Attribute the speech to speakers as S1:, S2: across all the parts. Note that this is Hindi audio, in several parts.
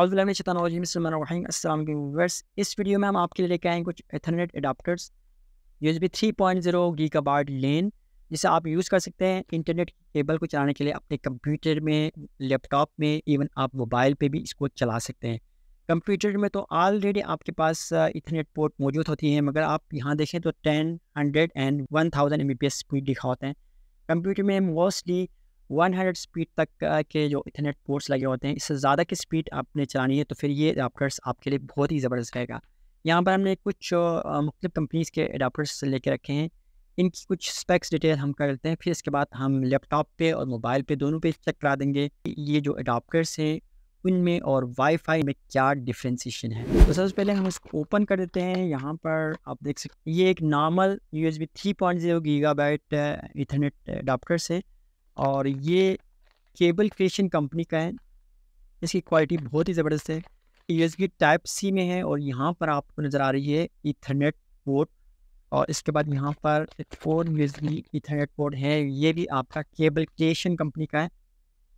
S1: अवज़िल्लावर्स इस वीडियो में हम आपके लिए लेके आए कुछ ethernet adapters U S B three point zero गी का बार्ड लेन जिसे आप यूज़ कर सकते हैं इंटरनेट केबल को चलाने के लिए अपने कंप्यूटर में लैपटॉप में इवन आप मोबाइल पे भी इसको चला सकते हैं कंप्यूटर में तो ऑलरेडी आपके पास इथरनेट पोर्ट मौजूद होती है मगर आप यहाँ देखें तो ten hundred and one thousand M B P S speed लिखा हैं है कंप्यूटर में मोस्टली 100 स्पीड तक के जो इथरनेट पोर्ट्स लगे होते हैं इससे ज़्यादा की स्पीड आपने चलानी है तो फिर ये अडाप्टर्स आपके लिए बहुत ही ज़बरदस्त रहेगा यहाँ पर हमने कुछ मुख्तु कंपनीज़ के ले लेके रखे हैं इनकी कुछ स्पेक्स डिटेल हम कर लेते हैं फिर इसके बाद हम लैपटॉप पे और मोबाइल पे दोनों पे चेक करा देंगे ये जो अडाप्टर्स हैं उनमें और वाईफाई में क्या डिफ्रेंसीशन है तो सबसे पहले हम इसको ओपन कर देते हैं यहाँ पर आप देख सकते ये एक normal U S B three point zero gigabit ethernet adapters है और ये केबल क्रिएशन कंपनी का है इसकी क्वालिटी बहुत ही ज़बरदस्त है यूएसबी टाइप सी में है और यहाँ पर आपको नज़र आ रही है इथरनेट पोर्ट और इसके बाद यहाँ पर फोर यूएसबी इथरनेट पोर्ट है ये भी आपका केबल क्रिएशन कंपनी का है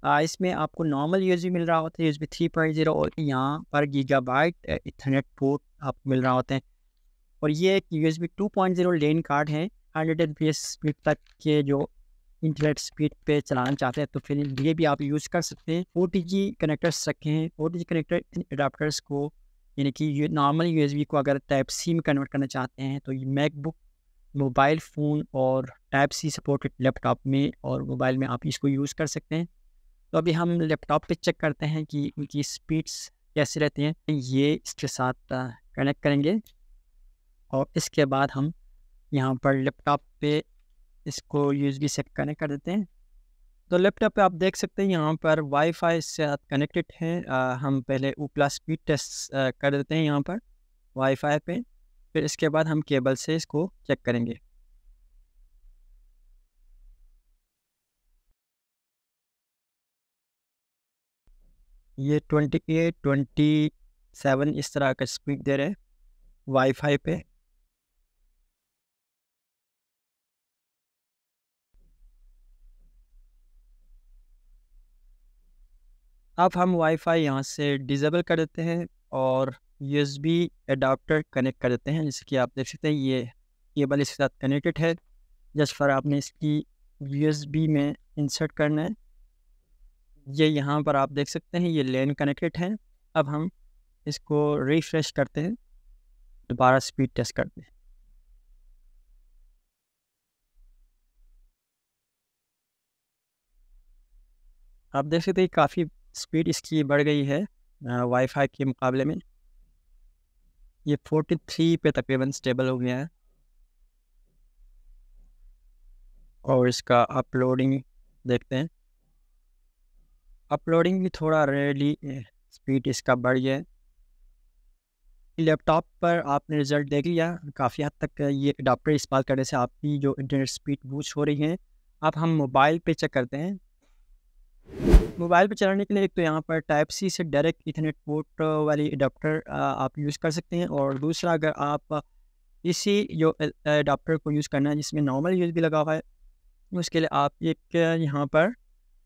S1: आ, इसमें आपको नॉर्मल यूएसबी मिल रहा होता है यूएसबी थ्री पॉइंट जीरो और यहाँ पर गीगाबाइट इथरनेट पोर्ट आपको मिल रहा होता है और ये एक U S B two point zero LAN card है हंड्रेड एम पी एस तक के जो इंटरनेट स्पीड पे चलाना चाहते हैं तो फिर ये भी आप यूज़ कर सकते हैं ओ कनेक्टर्स रखे हैं ओ कनेक्टर इन अडाप्टर्स को यानी कि नॉर्मल यू को अगर टाइप सी में कन्वर्ट करना चाहते हैं तो ये मैकबुक मोबाइल फ़ोन और टाइप सी सपोर्टेड लैपटॉप में और मोबाइल में आप इसको यूज़ कर सकते हैं तो अभी हम लैपटॉप पे चेक करते हैं कि उनकी स्पीड्स कैसे रहती हैं ये इसके साथ कनेक्ट करेंगे और इसके बाद हम यहाँ पर लैपटॉप पे इसको यूएसबी से कनेक्ट कर देते हैं तो लैपटॉप पे आप देख सकते हैं यहाँ पर वाईफाई से साथ कनेक्टेड है आ, हम पहले ओ प्लस पी टेस्ट कर देते हैं यहाँ पर वाईफाई पे फिर इसके बाद हम केबल से इसको चेक करेंगे ये ट्वेंटी एट ट्वेंटी सेवन इस तरह का स्पीड दे रहे हैं वाईफाई पे अब हम वाईफाई यहाँ से डिजेबल कर देते हैं और यूएसबी एडाप्टर कनेक्ट कर देते हैं जैसे कि आप देख सकते हैं ये केबल इसके साथ कनेक्टेड है जस्ट फॉर आपने इसकी यूएसबी में इंसर्ट करना है ये यहाँ पर आप देख सकते हैं ये लेन कनेक्टेड है अब हम इसको रिफ्रेश करते हैं दोबारा स्पीड टेस्ट करते हैं आप देख सकते हैं काफ़ी स्पीड इसकी बढ़ गई है वाईफाई के मुकाबले में ये फोर्टी थ्री पे तकरीबन स्टेबल हो गया है और इसका अपलोडिंग देखते हैं अपलोडिंग भी थोड़ा रेयरली स्पीड इसका बढ़ गया है लैपटॉप पर आपने रिज़ल्ट देख लिया काफ़ी हद तक ये अडाप्टर इस्तेमाल करने से आपकी जो इंटरनेट स्पीड बूस्ट हो रही है अब हम मोबाइल पे चेक करते हैं मोबाइल पर चलाने के लिए एक तो यहाँ पर टाइप सी से डायरेक्ट इथरनेट पोर्ट वाली अडाप्टर आप यूज़ कर सकते हैं और दूसरा अगर आप इसी जो अडाप्टर को यूज़ करना है जिसमें नॉर्मल यूज़ भी लगा हुआ है उसके लिए आप एक यहाँ पर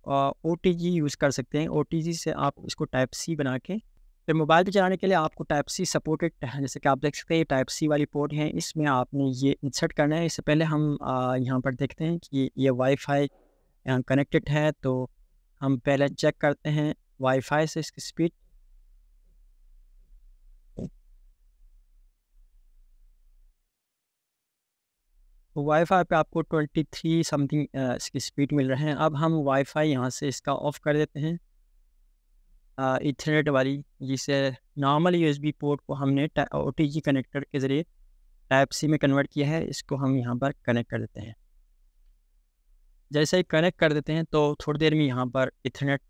S1: ओ टी जी यूज़ कर सकते हैं ओ टी जी से आप इसको टाइप सी बना के फिर तो मोबाइल पर चलाने के लिए आपको टाइप सी सपोर्टेड जैसे कि आप देख सकते हैं ये टाइप सी वाली पोर्ट है इसमें आपने ये इंसर्ट करना है इससे पहले हम यहाँ पर देखते हैं कि ये वाईफाई कनेक्टेड है तो हम पहले चेक करते हैं वाईफाई से इसकी स्पीड वाईफाई तो पे आपको ट्वेंटी थ्री समथिंग इसकी स्पीड मिल रहे हैं अब हम वाईफाई यहाँ से इसका ऑफ कर देते हैं इथरनेट वाली जिसे नॉर्मल यूएसबी पोर्ट को हमने ओ टी जी कनेक्टर के ज़रिए टाइप सी में कन्वर्ट किया है इसको हम यहाँ पर कनेक्ट कर देते हैं जैसे ही कनेक्ट कर देते हैं तो थोड़ी देर में यहाँ पर इथरनेट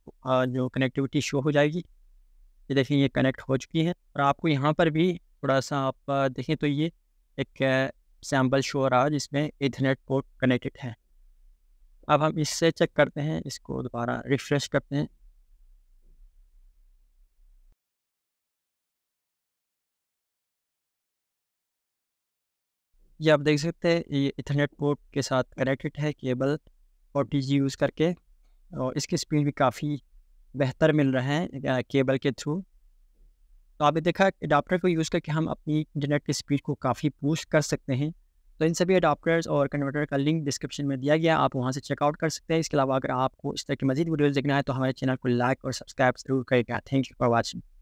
S1: जो कनेक्टिविटी शो हो जाएगी ये देखिए ये कनेक्ट हो चुकी है और आपको यहाँ पर भी थोड़ा सा आप देखें तो ये एक सैम्पल शो हो रहा है जिसमें इथरनेट पोर्ट कनेक्टेड है अब हम इससे चेक करते हैं इसको दोबारा रिफ्रेश करते हैं ये आप देख सकते हैं ये इथरनेट पोर्ट के साथ कनेक्टेड है केबल और टी जी यूज़ करके और इसकी स्पीड भी काफ़ी बेहतर मिल रहा है केबल के थ्रू तो आपने देखा अडाप्टर को यूज़ करके हम अपनी इंटरनेट की स्पीड को काफ़ी पूस्ट कर सकते हैं तो इन सभी अडाप्टर्स और कन्वर्टर का लिंक डिस्क्रिप्शन में दिया गया आप वहाँ से चेकआउट कर सकते हैं इसके अलावा अगर आपको इस तरह की मजीद वीडियोज़ देखना है तो हमारे चैनल को लाइक और सब्सक्राइब जरूर करेगा थैंक यू फॉर वॉचिंग